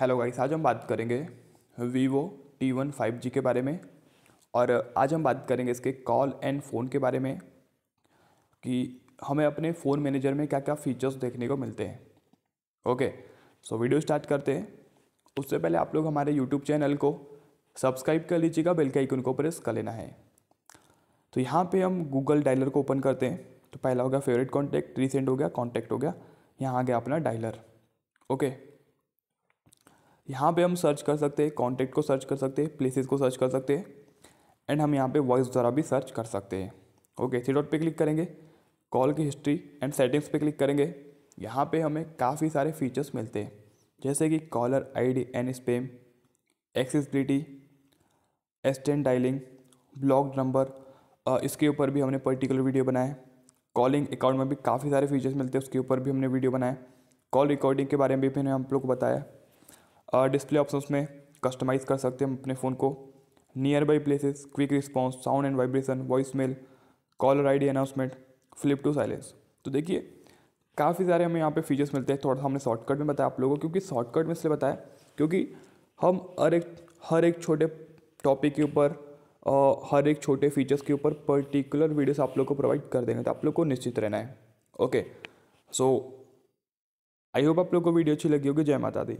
Hello guys आज हम बात करेंगे Vivo T one five G के बारे में और आज हम बात करेंगे इसके कॉल एंड फ़ोन के बारे में कि हमें अपने फ़ोन मैनेजर में क्या क्या फ़ीचर्स देखने को मिलते हैं ओके सो वीडियो स्टार्ट करते हैं उससे पहले आप लोग हमारे यूट्यूब चैनल को सब्सक्राइब कर लीजिएगा बेल के आइकन को प्रेस कर लेना है तो यहाँ पर हम गूगल डायलर को ओपन करते हैं तो पहला हो गया फेवरेट कॉन्टैक्ट रिसेंट हो गया कॉन्टैक्ट हो गया यहाँ आ गया अपना डायलर ओके okay. यहाँ पे हम सर्च कर सकते हैं कॉन्टेक्ट को सर्च कर सकते हैं प्लेसेस को सर्च कर सकते हैं एंड हम यहाँ पे वॉइस द्वारा भी सर्च कर सकते हैं ओके थ्री डॉट पे क्लिक करेंगे कॉल की हिस्ट्री एंड सेटिंग्स पे क्लिक करेंगे यहाँ पे हमें काफ़ी सारे फीचर्स मिलते हैं जैसे कि caller ID and spam accessibility assistant dialing block number इसके ऊपर भी हमने पर्टिकुलर वीडियो बनाए कॉलिंग अकाउंट में भी काफ़ी सारे फीचर्स मिलते हैं उसके ऊपर भी हमने वीडियो बनाए कॉल रिकॉर्डिंग के बारे में भी मैंने हम लोग को बताया डिस्प्ले ऑप्शंस में कस्टमाइज़ कर सकते हैं हम अपने फ़ोन को nearby places quick response sound and vibration voice mail caller I D announcement flip to silence तो देखिए काफ़ी सारे हमें यहाँ पे फीचर्स मिलते हैं थोड़ा सा हमने शॉर्टकट में बताया आप लोगों को क्योंकि शॉर्टकट में इसलिए बताया क्योंकि हम हर एक हर एक छोटे टॉपिक के ऊपर हर एक छोटे फीचर्स के ऊपर पर्टिकुलर वीडियोस आप लोग को प्रोवाइड कर देंगे तो आप लोग को निश्चित रहना है ओके सो आई होप आप लोग को वीडियो अच्छी लगी होगी जय माता दी